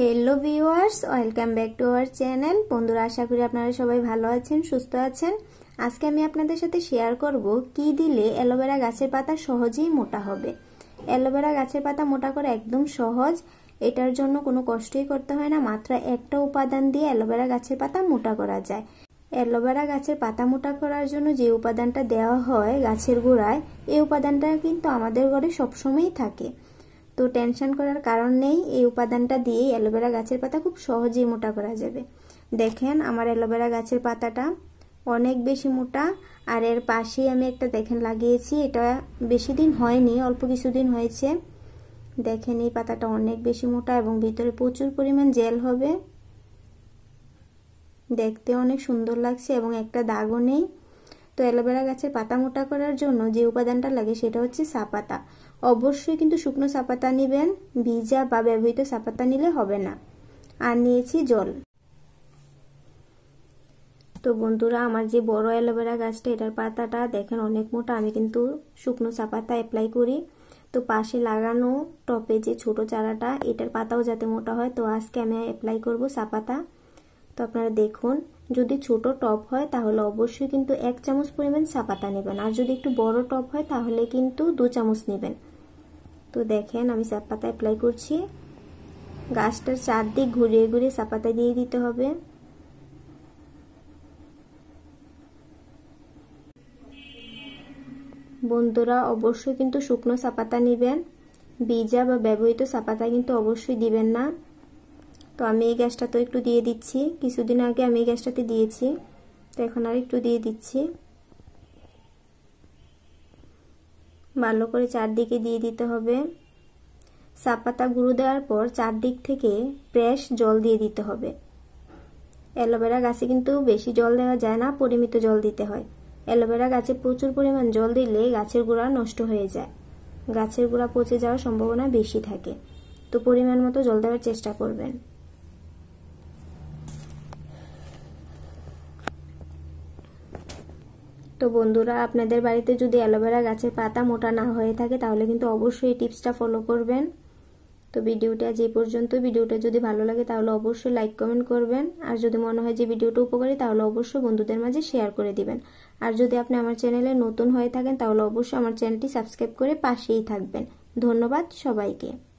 hello viewers welcome back to our channel বন্ধুরা আশা করি আপনারা সবাই ভালো আছেন সুস্থ আছেন আজকে আমি আপনাদের সাথে শেয়ার করব কি দিলে অ্যালোভেরা গাছের পাতা সহজেই মোটা হবে অ্যালোভেরা গাছের পাতা মোটা করা একদম সহজ এটার জন্য কোনো কষ্টই করতে হয় না মাত্র একটা উপাদান দিয়ে অ্যালোভেরা গাছের পাতা মোটা করা যায় অ্যালোভেরা গাছের পাতা মোটা করার জন্য যে উপাদানটা দেওয়া হয় গাছের গোড়ায় এই উপাদানটা কিন্তু আমাদের ঘরে সবসময়ই থাকে তো টেনশন করার কারণ নেই এই উপাদানটা দিয়েই অ্যালোভেরা গাছের পাতা খুব সহজেই মোটা করা যাবে দেখেন আমার অ্যালোভেরা গাছের পাতাটা অনেক বেশি মোটা আর এর পাশেই আমি একটা দেখেন লাগিয়েছি এটা বেশি দিন হয়নি অল্প কিছুদিন হয়েছে দেখেন এই পাতাটা অনেক বেশি মোটা এবং ভিতরে প্রচুর পরিমাণ জেল হবে দেখতে অনেক সুন্দর লাগছে এবং একটা দাগও নেই তো অ্যালোভেরা গাছের পাতা মোটা করার জন্য যে উপাদানটা লাগে সেটা হচ্ছে সাপাতা অবশ্যই কিন্তু শুকনো সাপাতা নেবেন ভিজা বা ব্যবহৃত সাপাতা নিলে হবে না আর নিয়েছি জল তো বন্ধুরা আমার যে বড় অ্যালোভেরা গাছটা এটার পাতাটা দেখেন অনেক মোটা আমি কিন্তু শুকনো সাপাতা অ্যাপ্লাই করি তো পাশে লাগানো টপে যে ছোট চারাটা এটার পাতাও যাতে মোটা হয় তো আজকে আমি অ্যাপ্লাই করব সাপাতা তো আপনারা দেখুন যদি ছোট টপ হয় তাহলে অবশ্যই কিন্তু এক চামচ পরিমাণ চাপাতা নেবেন আর যদি একটু বড় টপ হয় তাহলে কিন্তু দু চামচ নেবেন তো দেখেন আমি চাপাতা অ্যাপ্লাই করছি গাছটার চারদিক ঘুরিয়ে ঘুরিয়ে চাপাতা দিয়ে দিতে হবে বন্ধুরা অবশ্যই কিন্তু শুকনো চাপাতা নেবেন বীজা বা ব্যবহৃত চাপাতা কিন্তু অবশ্যই দিবেন না তো আমি এই গ্যাসটা তো একটু দিয়ে দিচ্ছি কিছুদিন আগে আমি এই গ্যাসটাতে দিয়েছি তো এখন আর একটু দিয়ে দিচ্ছি ভালো করে চারদিকে দিয়ে দিতে হবে পাতা গুঁড়ো দেওয়ার পর চারদিক থেকে প্রেস জল দিয়ে দিতে হবে অ্যালোভেরা গাছে কিন্তু বেশি জল দেওয়া যায় না পরিমিত জল দিতে হয় অ্যালোভেরা গাছে প্রচুর পরিমাণ জল দিলে গাছের গুঁড়া নষ্ট হয়ে যায় গাছের গুঁড়া পচে যাওয়ার সম্ভাবনা বেশি থাকে তো পরিমাণ মতো জল দেওয়ার চেষ্টা করবেন তো বন্ধুরা আপনাদের বাড়িতে যদি অ্যালোভেরা গাছের পাতা মোটা না হয়ে থাকে তাহলে কিন্তু অবশ্যই টিপসটা ফলো করবেন তো ভিডিওটা যে পর্যন্ত ভিডিওটা যদি ভালো লাগে তাহলে অবশ্যই লাইক কমেন্ট করবেন আর যদি মনে হয় যে ভিডিওটা উপকারী তাহলে অবশ্যই বন্ধুদের মাঝে শেয়ার করে দিবেন আর যদি আপনি আমার চ্যানেলে নতুন হয়ে থাকেন তাহলে অবশ্যই আমার চ্যানেলটি সাবস্ক্রাইব করে পাশেই থাকবেন ধন্যবাদ সবাইকে